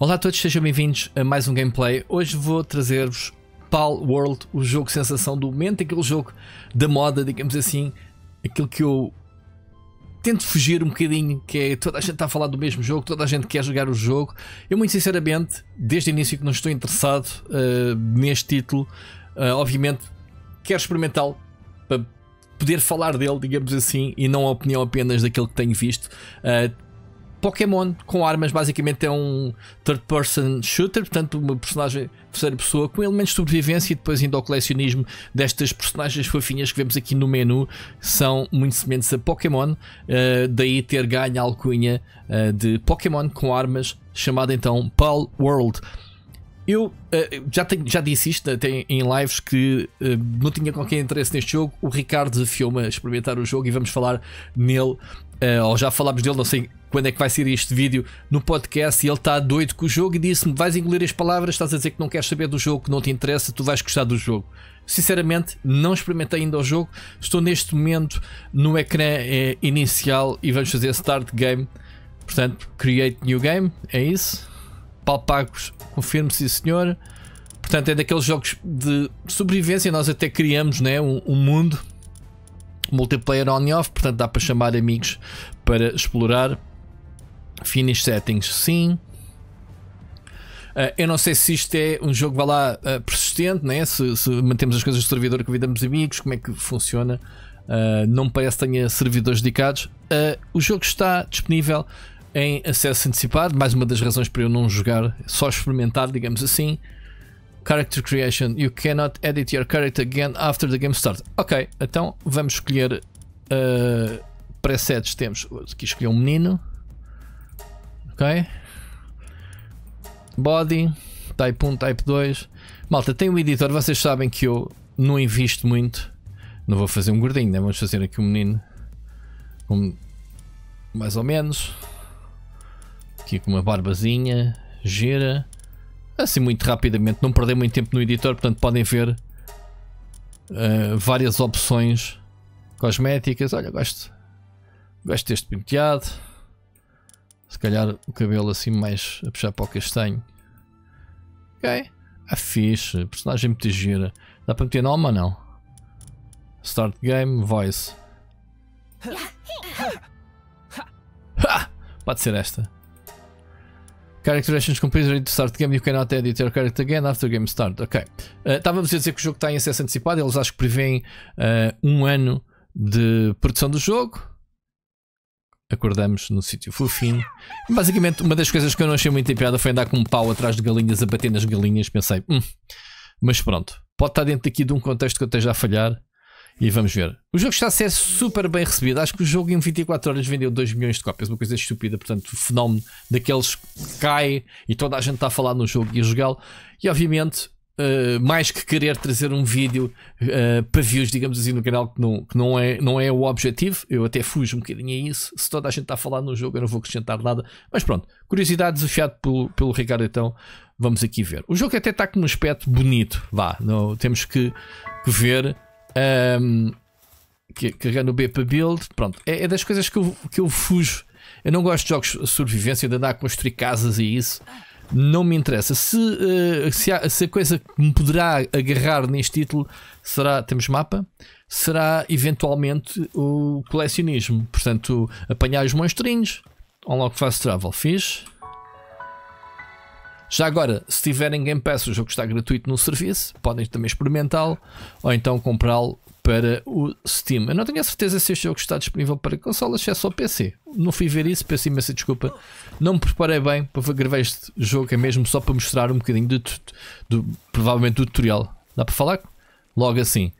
Olá a todos, sejam bem-vindos a mais um gameplay. Hoje vou trazer-vos Pal World, o jogo sensação do momento, aquele jogo da moda, digamos assim, aquilo que eu tento fugir um bocadinho, que é toda a gente está a falar do mesmo jogo, toda a gente quer jogar o jogo. Eu, muito sinceramente, desde o início que não estou interessado uh, neste título, uh, obviamente quero experimentá-lo para poder falar dele, digamos assim, e não a opinião apenas daquilo que tenho visto. Uh, Pokémon com armas, basicamente é um third person shooter, portanto, uma personagem terceira pessoa com elementos de sobrevivência e depois indo ao colecionismo destas personagens fofinhas que vemos aqui no menu, são muito semelhantes a Pokémon, uh, daí ter ganho a alcunha uh, de Pokémon com armas, chamada então Pal World. Eu uh, já, tenho, já disse isto até em lives que uh, não tinha qualquer interesse neste jogo. O Ricardo desafiou-me a experimentar o jogo e vamos falar nele uh, ou já falámos dele, não sei quando é que vai ser este vídeo no podcast e ele está doido com o jogo e disse-me: vais engolir as palavras, estás a dizer que não queres saber do jogo, que não te interessa, tu vais gostar do jogo. Sinceramente, não experimentei ainda o jogo, estou neste momento no ecrã é, inicial e vamos fazer start game. Portanto, create new game, é isso. Palpagos, confirmo sim senhor. Portanto, é daqueles jogos de sobrevivência, nós até criamos né, um, um mundo multiplayer on e off, portanto dá para chamar amigos para explorar. Finish settings, sim. Uh, eu não sei se isto é um jogo, vá lá, uh, persistente, né? Se, se, mantemos as coisas do servidor, convidamos amigos, como é que funciona. Uh, não me parece que tenha servidores dedicados. o jogo está disponível em acesso antecipado, mais uma das razões para eu não jogar, só experimentar, digamos assim. Character Creation. You cannot edit your character again after the game starts. Ok, então vamos escolher uh, presets. Temos aqui escolher um menino. Ok. Body. Type 1, Type 2. Malta, tem um editor. Vocês sabem que eu não invisto muito. Não vou fazer um gordinho, né? Vamos fazer aqui um menino. Um, mais ou menos. Aqui com uma barbazinha. Gira assim muito rapidamente, não perder muito tempo no editor, portanto podem ver uh, várias opções cosméticas. Olha, gosto, gosto deste penteado. Se calhar o cabelo assim mais a puxar para o castanho. Ok. Ah, fixe. Personagem muito gira. Dá para meter nome ou não? Start game, voice. Ha! Pode ser esta. Character actions completed ready to start the game, you cannot edit your character again after game start. Ok. Uh, estávamos a dizer que o jogo está em acesso antecipado, eles acho que prevêem uh, um ano de produção do jogo. Acordamos no sítio fofinho. Basicamente, uma das coisas que eu não achei muito piada foi andar com um pau atrás de galinhas a bater nas galinhas. Pensei, hum. mas pronto, pode estar dentro aqui de um contexto que eu esteja a falhar. E vamos ver. O jogo está a ser super bem recebido. Acho que o jogo em 24 horas vendeu 2 milhões de cópias, uma coisa estúpida. Portanto, o fenómeno daqueles cai e toda a gente está a falar no jogo e a jogá-lo. E obviamente, uh, mais que querer trazer um vídeo uh, para views, digamos assim, no canal, que, não, que não, é, não é o objetivo, eu até fujo um bocadinho a isso. Se toda a gente está a falar no jogo, eu não vou acrescentar nada. Mas pronto, curiosidade desafiado pelo, pelo Ricardo, então vamos aqui ver. O jogo até está com um aspecto bonito, vá, não, temos que, que ver. Um, carregando o B para build, pronto. É, é, das coisas que eu, que eu fujo. Eu não gosto de jogos de sobrevivência, de andar a construir casas e isso. Não me interessa. Se, uh, se, há, se, a coisa que me poderá agarrar neste título será. Temos mapa? Será eventualmente o colecionismo. Portanto, apanhar os monstrinhos. Unlock Fast Travel. Fiz. Já agora, se tiverem Game Pass, o jogo está gratuito no serviço, podem também experimentá-lo ou então comprá-lo para o Steam. Eu não tenho a certeza se este jogo está disponível para consolas, se é só PC. Não fui ver isso, peço imensa desculpa. Não me preparei bem para gravar este jogo, é mesmo só para mostrar um bocadinho do, provavelmente do tutorial. Dá para falar? Logo assim.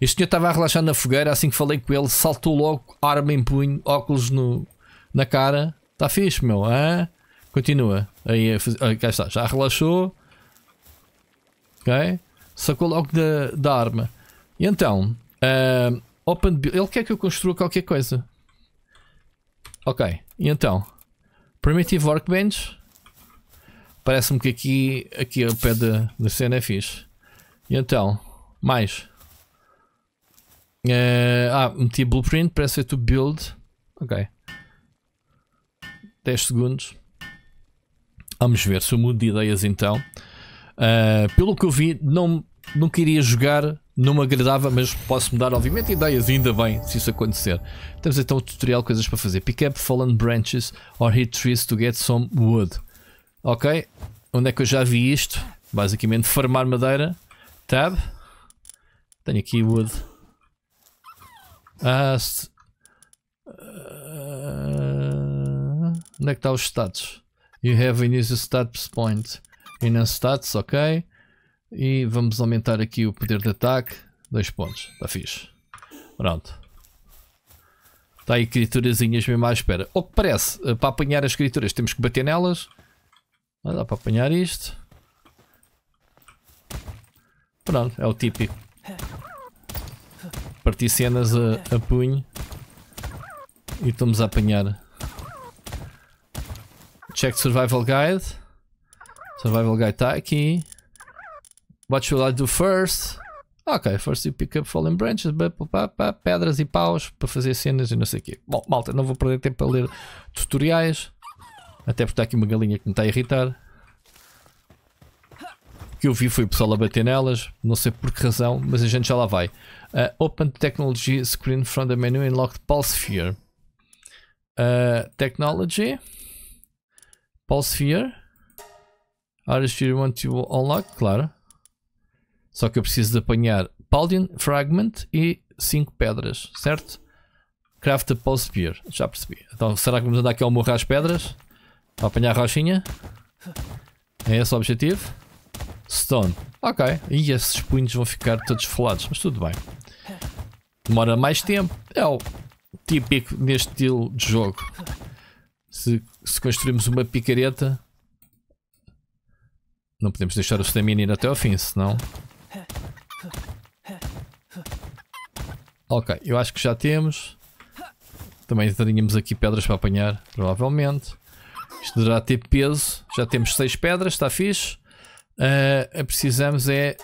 Este senhor estava a relaxar na fogueira, assim que falei com ele, saltou logo, arma em punho, óculos no, na cara. Está fixe, meu, hein? Continua. Aí a ah, cá está, já relaxou. Ok? Sacou logo da, da arma. E então, uh, open Ele quer que eu construa qualquer coisa. Ok, e então? Primitive Workbench. Parece-me que aqui, aqui ao pé da, da cena é fixe. E então, mais. Uh, ah, meti blueprint, parece ser é to build. Ok. 10 segundos. Vamos ver se eu mudo de ideias então. Uh, pelo que eu vi, não, não queria jogar, não me agradava, mas posso mudar, obviamente, ideias, ainda bem, se isso acontecer. Temos então o tutorial coisas para fazer: pick up fallen branches or hit trees to get some wood. Ok? Onde é que eu já vi isto? Basicamente, farmar madeira. Tab. Tenho aqui wood. Ah, uh, onde é que está os status? you have initial status point e a status, ok e vamos aumentar aqui o poder de ataque 2 pontos, está fixe pronto está aí criaturazinhas mesmo à espera ou que parece, eh, para apanhar as criaturas temos que bater nelas ah, dá para apanhar isto pronto, é o típico partir cenas a, a punho e estamos a apanhar Check Survival Guide. Survival Guide está aqui. What should I do first? Ok, first you pick up fallen branches, pedras e paus para fazer cenas e não sei o quê. Bom, malta, não vou perder tempo a ler tutoriais. Até porque está aqui uma galinha que me está a irritar. O que eu vi foi o pessoal a bater nelas, não sei por que razão, mas a gente já lá vai. Uh, open Technology Screen from the menu Unlocked Pulse Sphere. Uh, technology. Pulse Sphere. Ares Fear want to Unlock, claro. Só que eu preciso de apanhar Paldin Fragment e 5 pedras, certo? Craft a Pulse Sphere. Já percebi. Então será que vamos andar aqui ao morrer as pedras? Para apanhar a rochinha? É esse o objetivo? Stone. Ok. E esses punhos vão ficar todos folados, mas tudo bem. Demora mais tempo. É o típico neste estilo de jogo se, se construirmos uma picareta, não podemos deixar o stamina ir até ao fim, senão. Ok, eu acho que já temos. Também teríamos aqui pedras para apanhar, provavelmente. Isto deverá ter peso. Já temos 6 pedras, está fixe. Uh, precisamos é.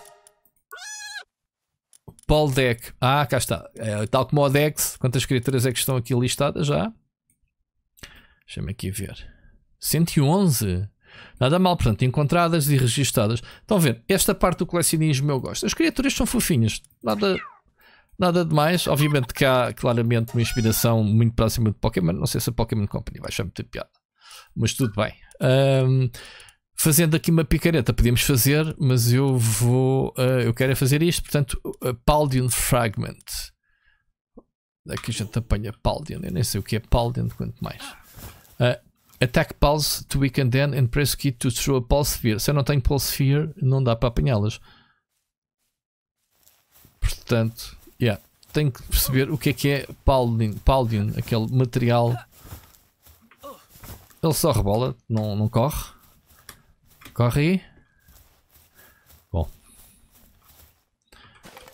Paul Deck. Ah, cá está. É, tal como o Dex, quantas criaturas é que estão aqui listadas já? Deixa-me aqui ver. 111. Nada mal, portanto, encontradas e registadas. Estão a ver, esta parte do colecionismo eu gosto. As criaturas são fofinhas, nada, nada demais. Obviamente que há claramente uma inspiração muito próxima de Pokémon. Não sei se a Pokémon Company vai achar muito piada, mas tudo bem. Um, fazendo aqui uma picareta, podíamos fazer, mas eu vou. Uh, eu quero é fazer isto, portanto, uh, Paldian Fragment. Aqui é a gente apanha Paldion. eu nem sei o que é Paldion, quanto mais. Uh, attack pulse to weaken then and press key to throw a pulse sphere. Se eu não tenho pulse sphere, não dá para apanhá-las. Portanto, yeah, tenho que perceber o que é que é Paladin, Paladin aquele material. Ele só rebola, não, não corre. Corre aí. Bom.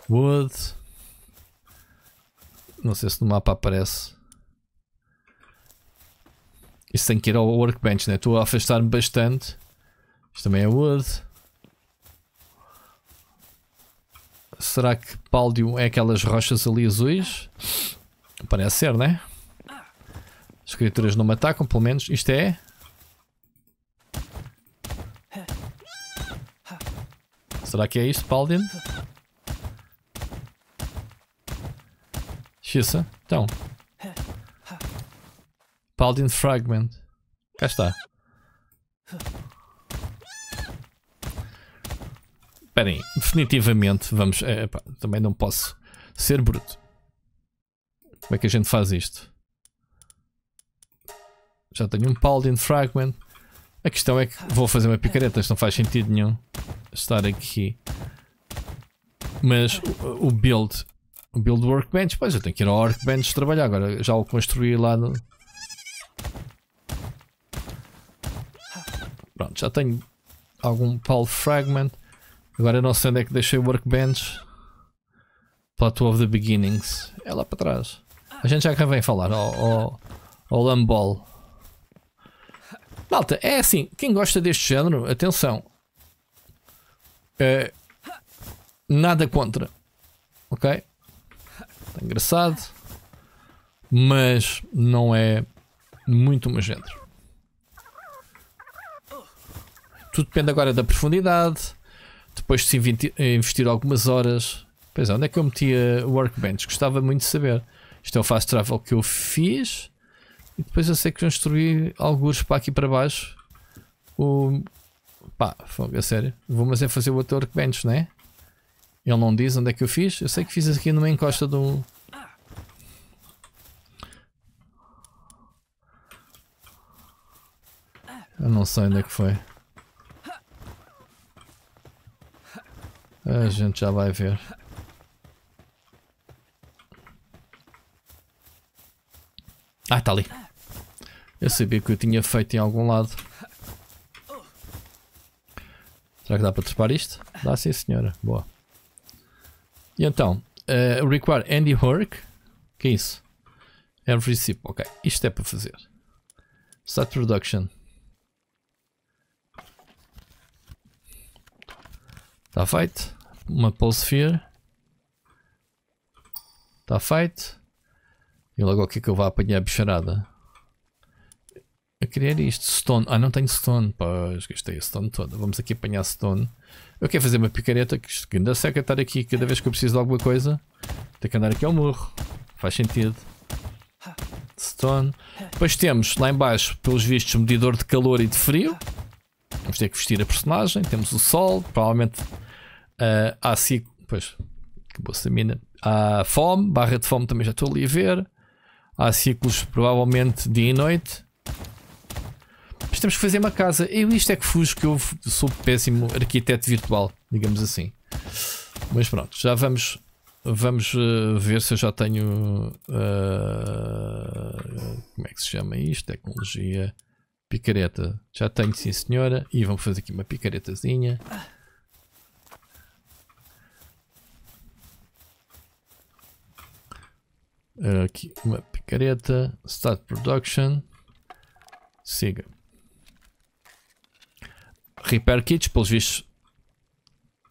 Wood. Não sei se no mapa aparece. Isso tem que ir ao workbench, né? Estou a afastar-me bastante. Isto também é wood. Será que páldio é aquelas rochas ali azuis? Parece ser, né? As criaturas não me atacam, pelo menos. Isto é. Será que é isto, Paladin? Xissa, então. Paladin Fragment. Cá está. Esperem, definitivamente vamos. É, pá, também não posso ser bruto. Como é que a gente faz isto? Já tenho um Paladin Fragment. A questão é que vou fazer uma picareta, isto não faz sentido nenhum estar aqui. Mas o, o build, o build workbench, pois eu tenho que ir ao workbench trabalhar agora. Já o construí lá no, já tenho algum Paul Fragment. Agora não sei onde é que deixei o Workbench. Plateau of the Beginnings. É lá para trás. A gente já vem falar. o oh, oh, Lambol. Malta, é assim. Quem gosta deste género, atenção. É, nada contra. Ok? É engraçado. Mas não é muito meu género. Tudo depende agora da profundidade. Depois de se investir algumas horas. Pois é, onde é que eu meti o workbench? Gostava muito de saber. Isto é o fast travel que eu fiz. E depois eu sei que construí alguns para aqui para baixo. O. Pá, fogo, a sério. Vou, mas é fazer o outro workbench, não é? Ele não diz onde é que eu fiz. Eu sei que fiz aqui numa encosta do. Eu não sei onde é que foi. A gente já vai ver. Ah, está ali. Eu sabia que eu tinha feito em algum lado. Será que dá para trepar isto? Dá sim, senhora. Boa. E então, uh, require any work. Que é isso? Every sip. Ok, isto é para fazer. Start production. Está feito uma Pulsefear. Está feito. E logo o que é que eu vou apanhar a bicharada. a querer isto. Stone. Ah, não tenho stone. Pois, gastei a stone toda. Vamos aqui apanhar stone. Eu quero fazer uma picareta. Que isto ainda seca estar aqui cada vez que eu preciso de alguma coisa. Tenho que andar aqui ao morro. Faz sentido. Stone. Depois temos lá embaixo, pelos vistos, medidor de calor e de frio. Vamos ter que vestir a personagem. Temos o sol. Provavelmente Uh, há ciclo. Pois, acabou-se a mina. Há fome, barra de fome também já estou ali a ver. Há ciclos provavelmente dia e noite. Mas temos que fazer uma casa. Eu isto é que fujo que eu sou péssimo arquiteto virtual, digamos assim. Mas pronto, já vamos Vamos uh, ver se eu já tenho. Uh, como é que se chama isto? Tecnologia. Picareta. Já tenho, sim, senhora. E vamos fazer aqui uma picaretazinha. Eh, aqui uma picareta, start production, siga. Repair kits, pelos vistos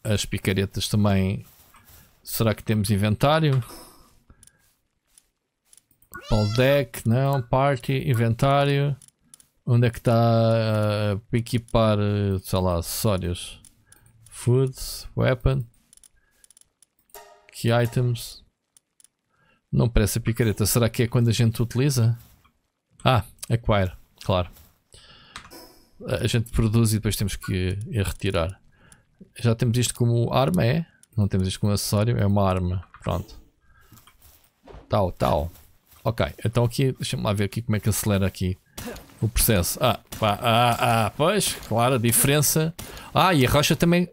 as picaretas também, será que temos inventário? Pal deck, não, party, inventário, onde é que está uh, para equipar, eh, sei lá, acessórios? Foods, weapon, key items, não parece a picareta. Será que é quando a gente utiliza? Ah, acquire, claro. A gente produz e depois temos que ir retirar. Já temos isto como arma, é? Não temos isto como acessório, é uma arma. Pronto. Tal, tal. Ok, então aqui, deixa-me lá ver aqui como é que acelera aqui o processo. Ah, pá, ah, ah, pois, claro, a diferença. Ah, e a rocha também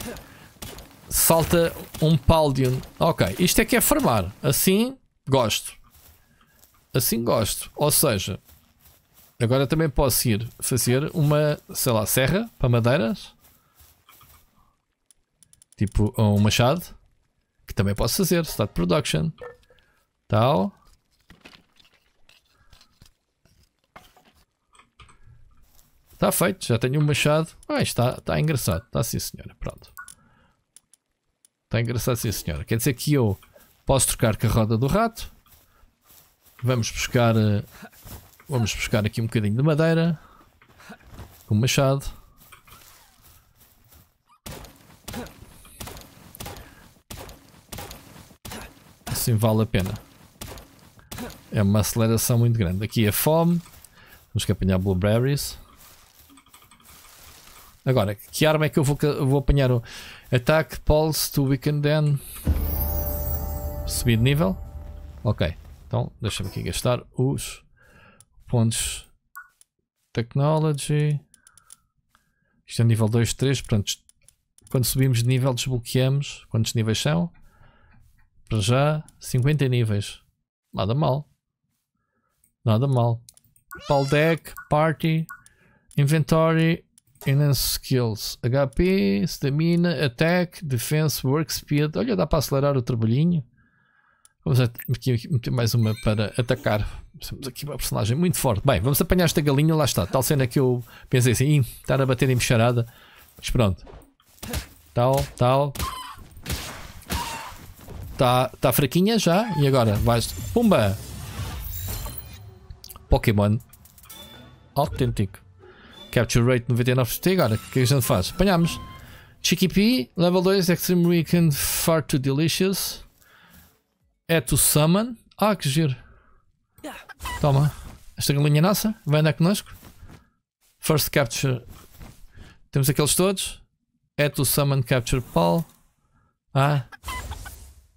salta um paldium. Ok, isto é que é farmar. Assim Gosto. Assim gosto. Ou seja, agora também posso ir fazer uma, sei lá, serra para madeiras. Tipo um machado. Que também posso fazer. Start production. Tal. Está feito, já tenho um machado. Ah, está, está engraçado. Está sim, senhora. Pronto. Está engraçado, sim, senhora. Quer dizer que eu Posso trocar com a roda do rato. Vamos buscar. Eh, vamos buscar aqui um bocadinho de madeira. Com o machado. Assim vale a pena. É uma aceleração muito grande. Aqui é fome. Temos que apanhar blueberries. Agora, que arma é que eu vou, vou apanhar? attack pulse to weaken then. Subi de nível. Ok. Então, deixa-me aqui gastar os pontos Technology. Isto é nível 2, 3. Portanto, quando subimos de nível, desbloqueamos. Quantos níveis são? Para já, 50 níveis. Nada mal. Nada mal. Pal deck, party, inventory, enhance skills. HP, stamina, attack, defense, work speed. Olha, dá para acelerar o trabalhinho. Vamos aqui, meter mais uma para atacar. Temos aqui uma personagem muito forte. Bem, vamos apanhar esta galinha, lá está. Tal cena que eu pensei assim, estar a bater em mexarada. Mas pronto. Tal, tal. Está tá fraquinha já. E agora vais. Pumba! Pokémon. Autêntico. Capture rate 99%. E agora, o é que a gente faz? Apanhamos. Chicky P, level 2, Extreme Weekend, Far Too Delicious. É to summon. Ah, que giro. Toma. Esta galinha nossa. Vai andar connosco. First capture. Temos aqueles todos. É to summon capture Paul. Ah.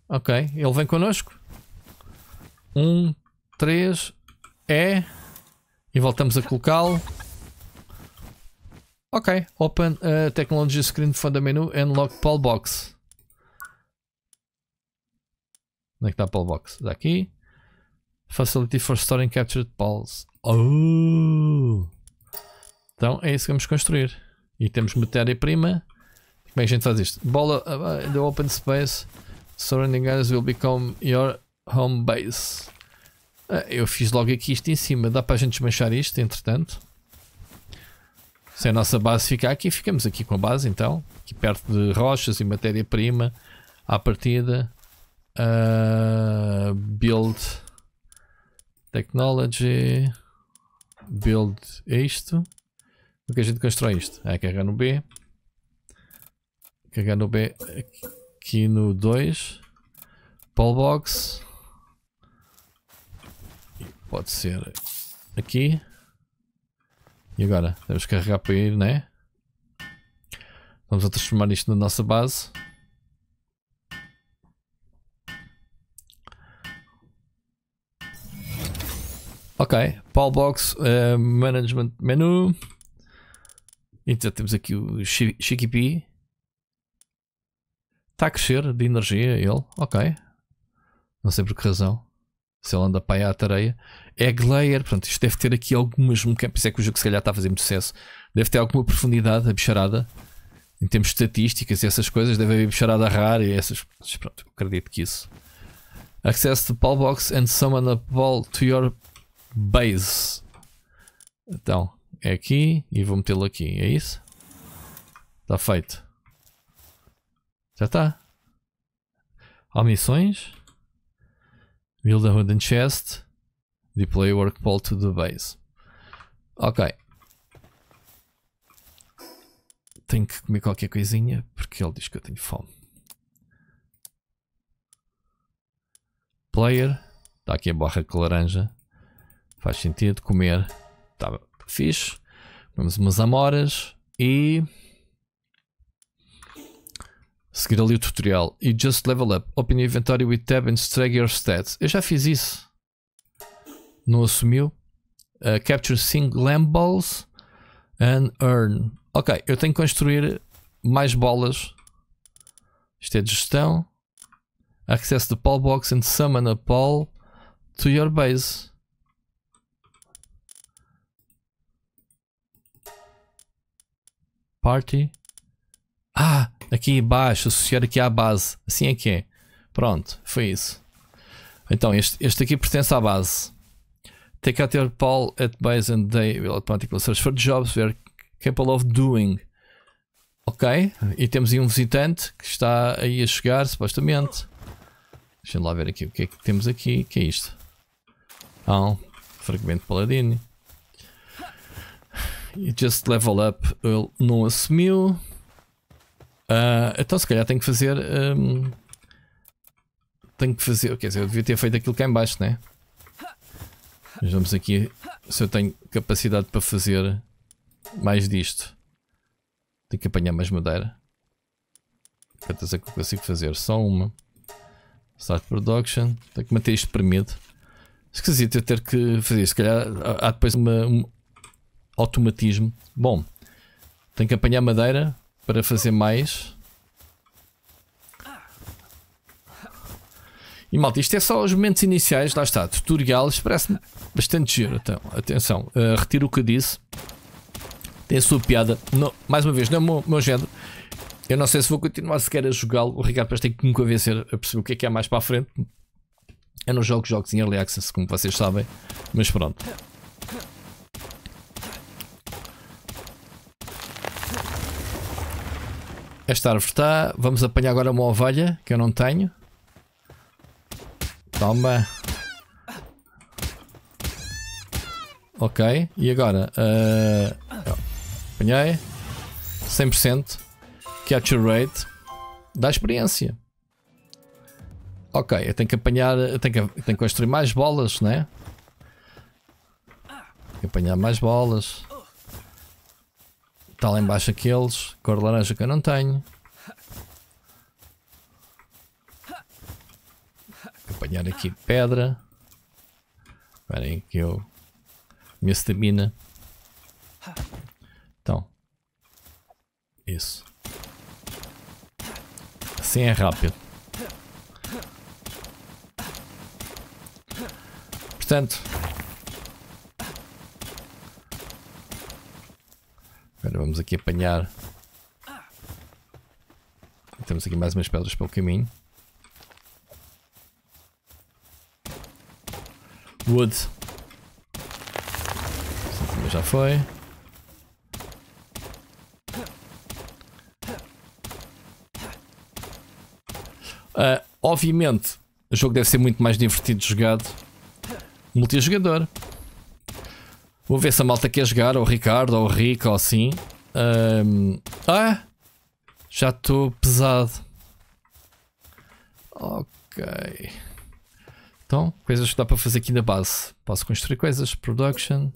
Ok. Ele vem connosco. Um, três. É. E voltamos a colocá-lo. Ok. Open a uh, Technology Screen from the menu and lock Paul Box. Onde é que está a Pallbox? Daqui. Facility for storing captured balls. Oh! Então é isso que vamos construir. E temos matéria-prima. Como é que a gente faz isto? Bola uh, the open space. Surrounding areas will become your home base. Uh, eu fiz logo aqui isto em cima. Dá para a gente desmanchar isto, entretanto. Se a nossa base ficar aqui, ficamos aqui com a base então. Aqui perto de rochas e matéria-prima. À partida. Uh, build technology. Build isto. O que a gente constrói isto? É carregar no B. Carregar no B aqui no 2. Ballbox. Pode ser aqui. E agora? temos que carregar para ir, né? Vamos a transformar isto na nossa base. Ok, Paul Box, uh, Management Menu. Então temos aqui o Chiquipi. Está a crescer de energia ele, ok. Não sei por que razão. Se ele anda para a tareia. É pronto, isto deve ter aqui algumas mecânicas. É que o jogo se calhar está a fazer muito sucesso. Deve ter alguma profundidade, a bicharada. Em termos de estatísticas e essas coisas, deve haver bicharada rara e essas. Pronto, acredito que isso. Access the Paul Box and summon a Ball to your base. Então, é aqui e vou metê-lo aqui, é isso? Está feito. Já está. Há missões. Build a wooden chest. Deploy work ball to the base. Ok. Tenho que comer qualquer coisinha porque ele diz que eu tenho fome. Player. Está aqui a barra com laranja. Faz sentido comer. Estava tá fixe. Comemos umas amoras e. Seguir ali o tutorial. E just level up. Open your inventory with tab and strike your stats. Eu já fiz isso. Não assumiu. Uh, capture single lamb balls and earn. Ok, eu tenho que construir mais bolas. Isto é de gestão. Access the poll box and summon a poll to your base. Party. Ah, aqui embaixo, associar aqui à base. Assim é que é. Pronto, foi isso. Então, este, este aqui pertence à base. Take out your poll at base and they will automatically search for jobs we are capable of doing. Ok, e temos aí um visitante que está aí a chegar, supostamente. Deixa lá ver aqui o que é que temos aqui. que é isto? Ah, um fragmento paladino just level up ele não assumiu. Uh, então se calhar tenho que fazer. Um, tenho que fazer. Quer dizer, eu devia ter feito aquilo cá em baixo, né? Vamos aqui se eu tenho capacidade para fazer mais disto. Tenho que apanhar mais madeira. Quantas é que eu consigo fazer? Só uma. Start production. Tenho que manter isto para Esquisito eu ter que fazer. Se calhar há depois uma, uma automatismo. Bom, tenho que apanhar madeira para fazer mais. E malta, isto é só os momentos iniciais, lá está, tutoriais, parece-me bastante giro. Então, atenção, uh, retiro o que disse. Tem a sua piada. Não, mais uma vez, não é o meu, meu género. Eu não sei se vou continuar sequer a jogá-lo. O Ricardo parece tem que me convencer a perceber o que é que há mais para a frente. Eu não jogo jogos em early access, como vocês sabem, mas pronto. Esta árvore está. Vamos apanhar agora uma ovelha que eu não tenho. Toma. Ok, e agora? Uh, apanhei 100% Capture Rate dá experiência. Ok, eu tenho que apanhar, eu tenho que, eu tenho que construir mais bolas, né? Tenho que apanhar mais bolas. Está lá embaixo aqueles. Cor de laranja que eu não tenho. Vou apanhar aqui pedra. Esperem que eu... Minha stamina. Então. Isso. Assim é rápido. Portanto, Agora vamos aqui apanhar. Temos aqui mais umas pedras para o caminho. Wood. já foi. Uh, obviamente, o jogo deve ser muito mais divertido jogado multijogador. Vou ver se a malta quer jogar, ou o Ricardo, ou o Rico, ou assim. Um, ah! Já estou pesado. Ok. Então, coisas que dá para fazer aqui na base. Posso construir coisas. Production.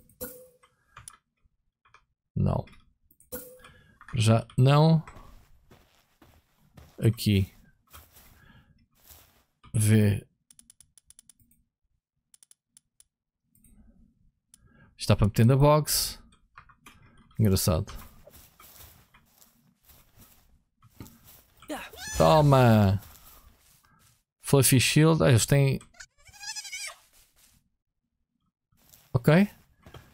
Não. Já não. Aqui. Ver Está para meter na box. Engraçado. Toma! Fluffy Shield. Ah, eles têm. Ok.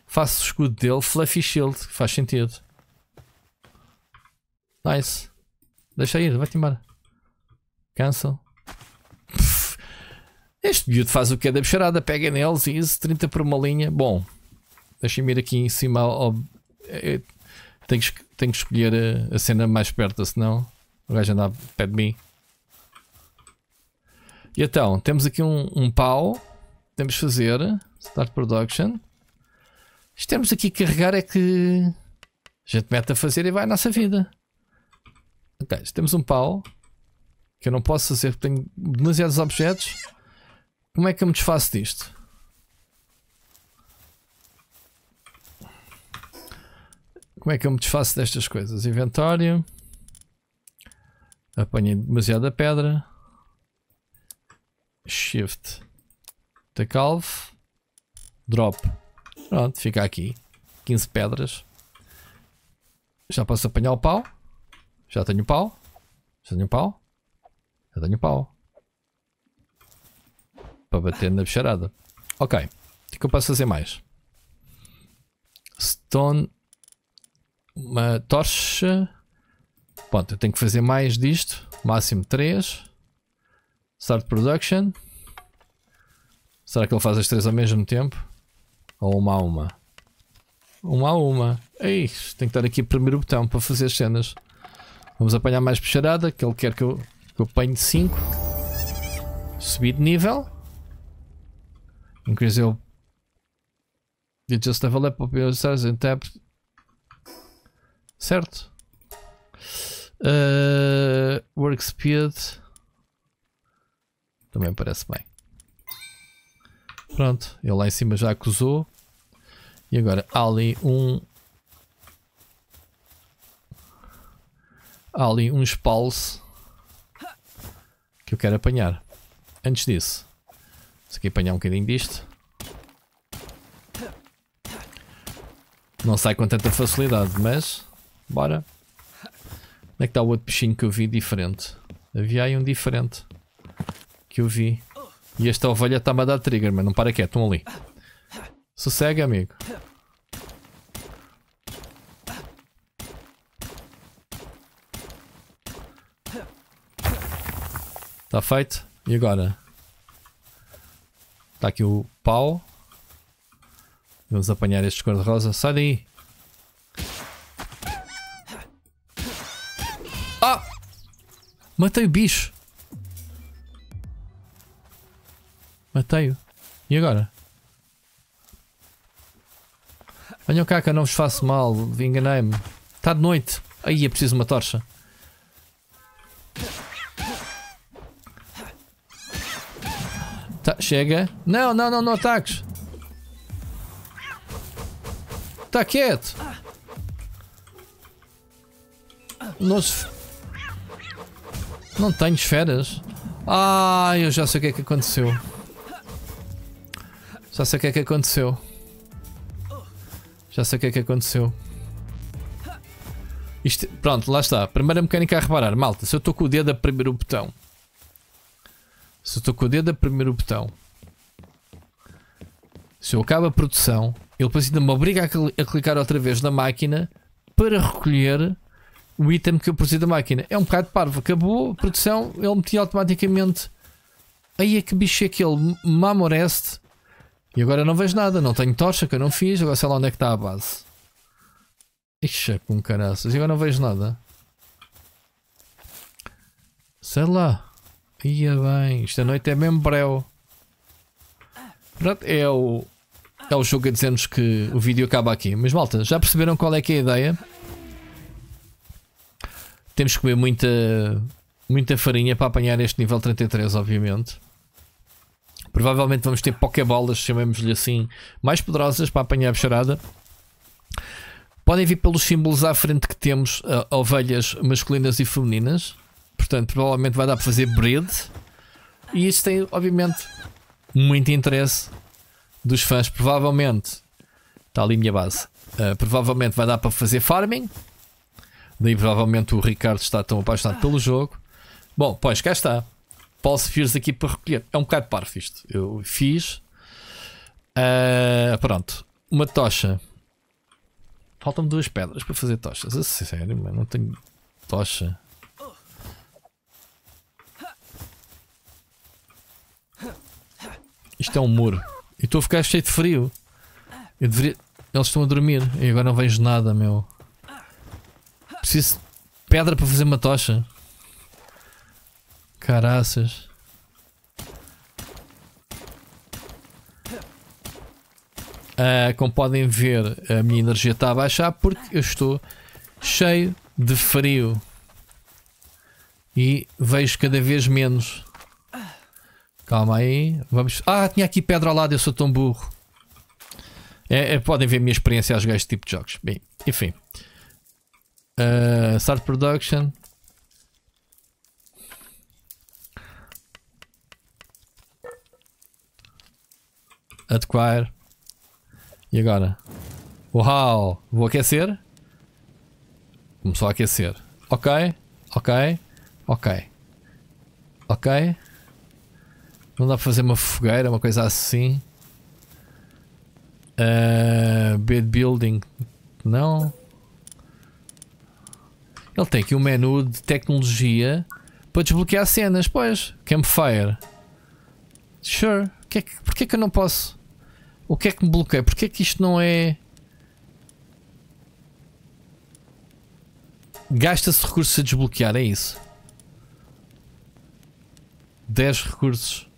Faço o escudo dele, Fluffy Shield. Faz sentido. Nice. Deixa ir, vai-te embora. Cancel. Este miúdo faz o que é da bicharada. Pega neles e isso, 30 por uma linha. Bom deixem-me ir aqui em cima. Ao, eh, tenho, que, tenho que escolher a, eh, a cena mais perto, senão o gajo anda pé de mim. E então, temos aqui um, um pau. Temos que fazer Start Production. Isto temos aqui que carregar é que a gente mete a fazer e vai a nossa vida. Ok, temos um pau que eu não posso fazer porque tenho demasiados objetos. Como é que eu me desfaço disto? Como é que eu me desfaço destas coisas? Inventório. Apanhei demasiada pedra. Shift. calve. Drop. Pronto, fica aqui. 15 pedras. Já posso apanhar o pau. Já tenho pau. Já tenho pau. Já tenho pau. Para bater na bicharada. Ok. O que é eu posso fazer mais? Stone uma torcha. Pronto, eu tenho que fazer mais disto. Máximo 3. Start production. Será que ele faz as três ao mesmo tempo? Ou uma a uma? Uma a uma. Ei, tenho que estar aqui o primeiro botão para fazer as cenas. Vamos apanhar mais peixarada, que ele quer que eu, que eu apanhe 5. Subir de nível. Increase o, You just level up your stars and tap Certo? Uh, work speed também parece bem. Pronto, ele lá em cima já acusou. E agora há ali um. Há ali um espalse que eu quero apanhar. Antes disso, se aqui apanhar um bocadinho disto, não sai com tanta facilidade, mas Bora. Onde é que está o outro peixinho que eu vi diferente? Havia aí um diferente. Que eu vi. E esta ovelha está-me a dar trigger, mas não para quieto, estão ali. Sossegue, amigo. Está feito? E agora? Está aqui o pau. Vamos apanhar estes cor-de-rosa. Sai daí! Matei o bicho. Matei-o. E agora? Venham cá que eu não vos faço mal. Enganei-me. Está de noite. Aí é preciso uma torcha. Tá, chega. Não, não, não, não ataques. Está quieto. Não se... Não tenho esferas. Ah, eu já sei o que é que aconteceu. Já sei o que é que aconteceu. Já sei o que é que aconteceu. Isto, pronto, lá está. Primeira mecânica a reparar. Malta, se eu estou com o dedo a primeiro botão. Se eu estou com o dedo a primeiro botão. Se eu acabo a produção, ele depois ainda me obriga a, cl a clicar outra vez na máquina para recolher o item que eu produzi da máquina. É um bocado parvo. Acabou a produção, ele metia automaticamente. Aí é que bicho é aquele mamoreste. E agora não vejo nada. Não tenho tocha que eu não fiz. Agora sei lá onde é que está a base. Ixa, com caraças. E agora não vejo nada. Sei lá. Ia é bem. Esta noite é mesmo breu. Pronto, é o. É o jogo a dizer-nos que o vídeo acaba aqui. Mas malta, já perceberam qual é que é a ideia? Temos que comer muita, muita farinha para apanhar este nível 33, obviamente. Provavelmente vamos ter pokebolas, chamemos-lhe assim, mais poderosas para apanhar a bicharada. Podem vir pelos símbolos à frente que temos uh, ovelhas masculinas e femininas. Portanto, provavelmente vai dar para fazer breed. E isto tem, obviamente, muito interesse dos fãs. Provavelmente, está ali a minha base. Uh, provavelmente vai dar para fazer farming. Daí provavelmente o Ricardo está tão apaixonado pelo jogo. Bom, pois cá está. Posso vir aqui para recolher. É um bocado parvo isto. Eu fiz. Uh, pronto. Uma tocha. Faltam-me duas pedras para fazer tochas. A sério, mano, não tenho tocha. Isto é um muro. E estou a ficar cheio de frio. Eu deveria. Eles estão a dormir. E agora não vejo nada, meu. Preciso de pedra para fazer uma tocha. Caraças. Uh, como podem ver, a minha energia está a baixar porque eu estou cheio de frio e vejo cada vez menos. Calma aí, vamos. Ah, tinha aqui pedra ao lado, eu sou tão burro. É, é, podem ver a minha experiência a jogar este tipo de jogos. Bem, enfim. Eh, start production. Adquire. E agora? Uau! Vou aquecer? Começou a aquecer. Ok, ok, ok. Ok. Não dá para fazer uma fogueira, uma coisa assim. Uh, bed building. Não. Ele tem aqui um menu de tecnologia para desbloquear cenas, pois. Campfire. Sure. Que é que, porquê que eu não posso? O que é que me bloqueia? Porquê que isto não é. Gasta-se recursos a desbloquear, é isso. 10 recursos.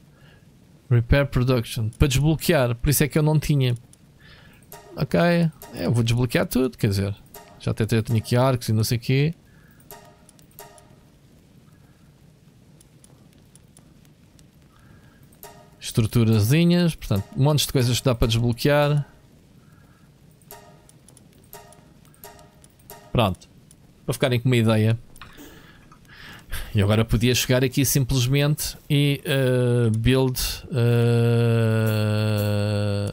Repair Production. Para desbloquear, por isso é que eu não tinha. Ok, eu vou desbloquear tudo, quer dizer. Já até tenho aqui arcos e não sei o quê. estruturazinhas, portanto, montes de coisas que dá para desbloquear. Pronto, para ficarem com uma ideia. E agora podia chegar aqui simplesmente e uh, build. Uh,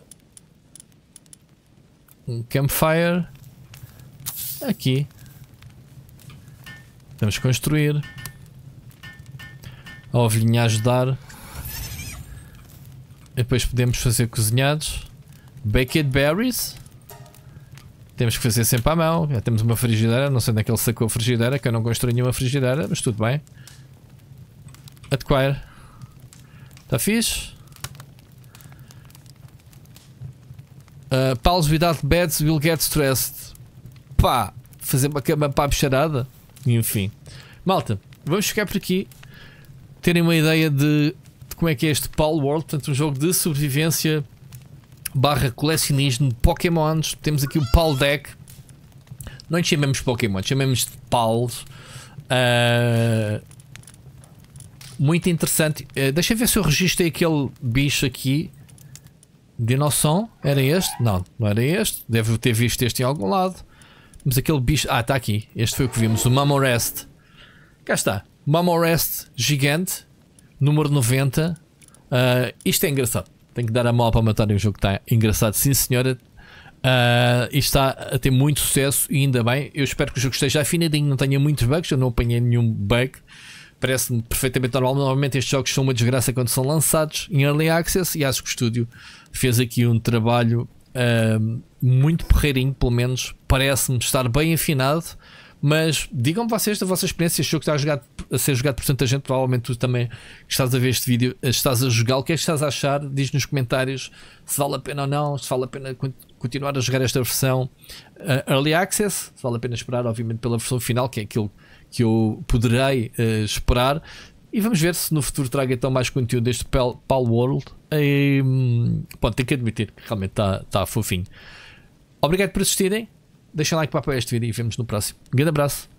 um campfire. Aqui. Vamos construir. A ovelhinha ajudar. Depois podemos fazer cozinhados. Baked berries. Temos que fazer sempre à mão. Já temos uma frigideira, não sei onde é que ele sacou a frigideira, que eu não construí nenhuma frigideira, mas tudo bem. Acquire. Está fixe? Uh, ah, Pauls without beds will get stressed. Pá, fazer uma cama para a bicharada. Enfim. Malta, vamos ficar por aqui. Terem uma ideia de como é que é este Paul World, portanto um jogo de sobrevivência barra colecionismo de Pokémons. Temos aqui o Paul Deck. Não chamamos Pokémon, chamamos de Pals. Uh, muito interessante. Uh, deixa ver se eu registrei aquele bicho aqui. Dinossauro? Era este? Não, não era este. Deve ter visto este em algum lado. Mas aquele bicho. Ah, está aqui. Este foi o que vimos. O Mamorest. Cá está. Mamorest gigante número 90. Uh, ah, isto é engraçado. Tenho que dar a mão para matar. um jogo que está engraçado, sim, senhora. Uh, está a ter muito sucesso e ainda bem. Eu espero que o jogo esteja afinadinho, não tenha muitos bugs. Eu não apanhei nenhum bug. Parece-me perfeitamente normal. Normalmente estes jogos são uma desgraça quando são lançados em early access. E acho que o estúdio fez aqui um trabalho uh, muito porreirinho, pelo menos. Parece-me estar bem afinado. Mas digam-me vocês da vossa experiência, achou que está a, jogar, a ser jogado por tanta gente, provavelmente tu também que estás a ver este vídeo, eh, estás a jogar, o que é que estás a achar? Diz nos comentários se vale a pena ou não, se vale a pena continuar a jogar esta versão uh, Early Access, se vale a pena esperar, obviamente, pela versão final, que é aquilo que eu poderei uh, esperar. E vamos ver se no futuro traga então mais conteúdo deste Pal World. E, hum, tenho que admitir que realmente está tá fofinho. Obrigado por assistirem. Deixem like para apoiar este vídeo e vemos no próximo. Um grande abraço.